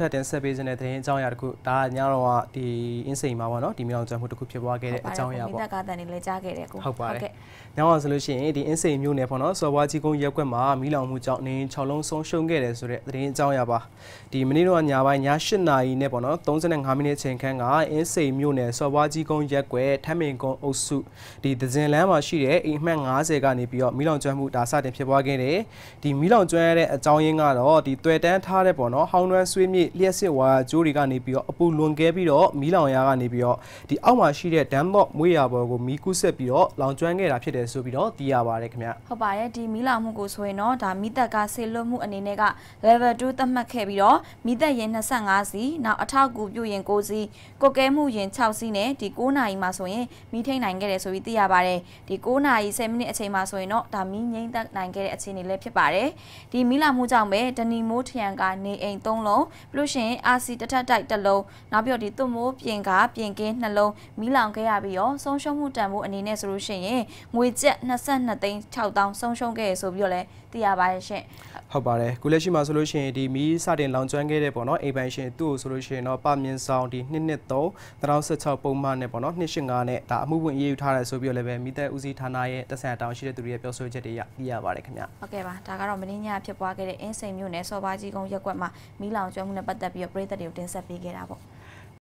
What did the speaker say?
ထပ်တင်ဆက်ပေးခြင်းတဲ့သတင်းအကြောင်းအရာတခုဒါကညတော့ကဒီအင်းစိန်မှာပေါ့နော်ဒီမြောင်ကျွမ်းမှုတခုဖြစ်ပွားခဲ့တဲ့အကြောင်းအရာပေါ့မိသက်ကားတန်နေလဲကြားခဲ့တယ်ကိုဟုတ်ပါတယ်ညတော့ဆိုလို့ရှိရင်ဒီအင်းစိန်မြို့နယ်ပေါ့နော်စော်ဘွားကြီးကုန်းရက်ကွက်မှာမိလောင်မှုကြောင့်နေ6လုံးဆုံးရှုံးခဲ့တယ်ဆိုတဲ့သတင်းအကြောင်းအရာပါဒီမနေ့တော့ညပိုင်းည8နာရီနဲ့ပေါ့နော်35မိနစ်အချိန်ခန့်ကအင်းစိန်မြို့နယ်စော်ဘွားကြီးကုန်းရက်ကွက်ထမင်ကုန်းအုပ်စုဒီဒဇင်လမ်းမှာရှိတဲ့အိမ်မှတ်90ကနေပြီးတော့မိလောင်ကျွမ်းမှုဒါစတင်ဖြစ်ပွားခဲ့တယ်ဒီမိလောင်ကျွမ်းရတဲ့အကြောင်းရင်းကတော့ဒီတွေ့တန်းထားတဲ့ပေါ့နော်ဟောင်းနွမ်းဆွေးမြေလျှက်စစ်ဝါကျိုးတွေကနေပြီးတော့အပူလွန်ကဲပြီးတော့မီးလောင်ရာကနေပြီးတော့ဒီအောက်မှာရှိတဲ့ဒမ်မော့မွေးရာပေါ်ကိုမီးကူးဆက်ပြီးတော့လောင်ကျွမ်းခဲ့တာဖြစ်တယ်ဆိုပြီးတော့သိရပါတယ်ခင်ဗျဟုတ်ပါတယ်ဒီမီးလောင်မှုကိုဆိုရင်တော့ဒါမီးသက်ကဆေလွတ်မှုအနေနဲ့က level 2သတ်မှတ်ခဲ့ပြီးတော့မီးသက်ရင်25စီနောက်အထောက်ကူပြုရင်6စီကုတ်ကဲမှုရင်6စီနဲ့ဒီ9နာရီမှာဆိုရင်မီးထိန်နိုင်ခဲ့တယ်ဆိုပြီးသိရပါတယ်ဒီ9နာရီ10မိနစ်အချိန်မှာဆိုရင်တော့ဒါမီးငိမ့်သက်နိုင်ခဲ့တဲ့အခြေအနေလည်းဖြစ်ပါတယ်ဒီမီးလောင်မှုကြောင့်ပဲဒနီမိုးထရန်ကနေအိမ်3လုံးလို့ရှင် RC တထက်တိုက်တစ်လုံးနောက်ပြီးတော့ဒီသွမိုးပြင်ကပြင်ကင်းနှလုံးမီးလောင်ခဲ့ရပြီးတော့ဆုံးရှုံးမှုတန်ဖိုးအနေနဲ့ဆိုလို့ရှင်ငွေကျပ်22သိန်း6000ဆုံးရှုံးခဲ့ရဆိုပြီးတော့လည်းသိရပါတယ်ရှင်ဟုတ်ပါတယ်ခုလက်ရှိမှာဆိုလို့ရှိရင်ဒီမီးစတင်လောင်ကျွမ်းခဲ့တဲ့ပေါ့နော်အိမ်ပိုင်ရှင်သူ့ကိုဆိုလို့ရှိရင်တော့ပမြင်ဆောင်ဒီ223 2016ပုံမှန်နဲ့ပေါ့နော်285နဲ့ဒါအမှုဝင်ရေးယူထားတယ်ဆိုပြီးတော့လည်းပဲမိသက်ဦးစီးဌာနရဲ့တက်ဆိုင်အတောင်ရှိတဲ့သူတွေရဲ့ပြောဆိုချက်တွေရသိရပါတယ်ခင်ဗျဟုတ်ကဲ့ပါဒါကတော့မင်းညဖြစ်ပွားခဲ့တဲ့အင်းစိန်မြို့နယ်စော်ပါကြီးကုန်းရက်ကွက်မှာမီးလောင်ကျွမ်းမှုနဲ့ပတ်သက်ပြီးတော့ပြည်သက်တွေကိုတင်ဆက်ပေးခဲ့တာပေါ့။